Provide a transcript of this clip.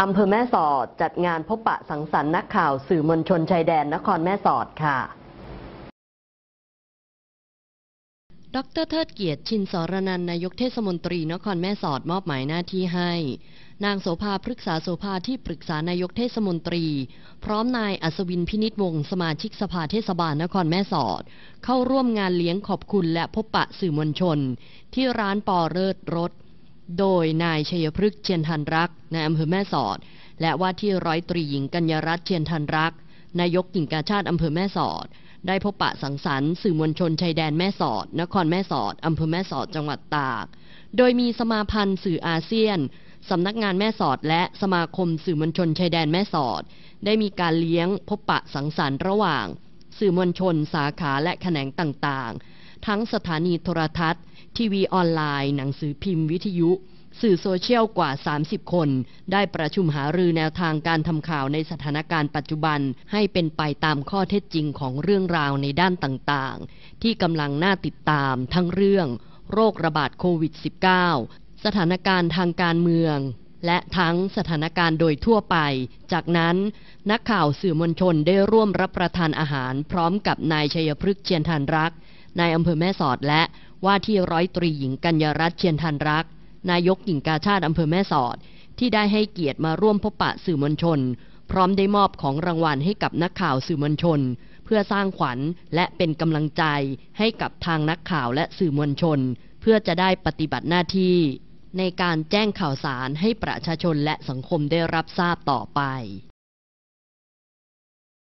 อำเภอแม่สอด จัดงานพบปะสังสรรค์นักข่าวสื่อมวลชนชายแดนนครแม่สอดค่ะ ดรเทิดเกียรติ ชินสรนันนายกเทศมนตรี นครแม่สอดมอบหมายหน้าที่ให้ นางโสภาพึกษาโสภา ที่ปรึกษานายกเทศมนตรี พร้อมนายอัศวินพินิจวงศ์สมาชิกสภาเทศบาลนครแม่สอด เข้าร่วมงานเลี้ยงขอบคุณและพบปะสื่อมวลชนที่ร้านปอเลิศรถโดยนายชัยพฤกษ์เชียนทันรักนายอำเภอแม่สอด และว่าที่ร้อยตรีหญิงกัญญรัตน์เชียนทันรักนายกกิ่งกาชาติอำเภอแม่สอด ได้พบปะสังสรรค์สื่อมวลชนชายแดนแม่สอด นครแม่สอดอำเภอแม่สอดจังหวัดตากโดยมีสมาพันธ์สื่ออาเซียนสำนักงานแม่สอดและสมาคมสื่อมวลชนชายแดนแม่สอด ได้มีการเลี้ยงพบปะสังสรรค์ระหว่าง สื่อมวลชนสาขาและแขนงต่างๆทั้งสถานีโทรทัศน์ ทีวีออนไลน์ หนังสือพิมพ์วิทยุ สื่อโซเชียลกว่า 30 คน ได้ประชุมหารือแนวทางการทำข่าวในสถานการณ์ปัจจุบันให้เป็นไปตามข้อเท็จจริงของเรื่องราวในด้านต่างๆ ที่กำลังน่าติดตามทั้งเรื่องโรคระบาดโควิด -19 สถานการณ์ทางการเมือง และทั้งสถานการณ์โดยทั่วไป จากนั้น นักข่าวสื่อมวลชนได้ร่วมรับประทานอาหาร พร้อมกับนายชัยพฤกษ์เชียนธันรักนายอำเภอแม่สอดและว่าที่ร้อยตรีหญิงกัญญรัตน์เชียนทันรัก นายกหญิงกาชาติอำเภอแม่สอด ที่ได้ให้เกียรติมาร่วมพบปะสื่อมวลชน พร้อมได้มอบของรางวัลให้กับนักข่าวสื่อมวลชน เพื่อสร้างขวัญและเป็นกำลังใจให้กับทางนักข่าวและสื่อมวลชน เพื่อจะได้ปฏิบัติหน้าที่ในการแจ้งข่าวสารให้ประชาชนและสังคมได้รับทราบต่อไป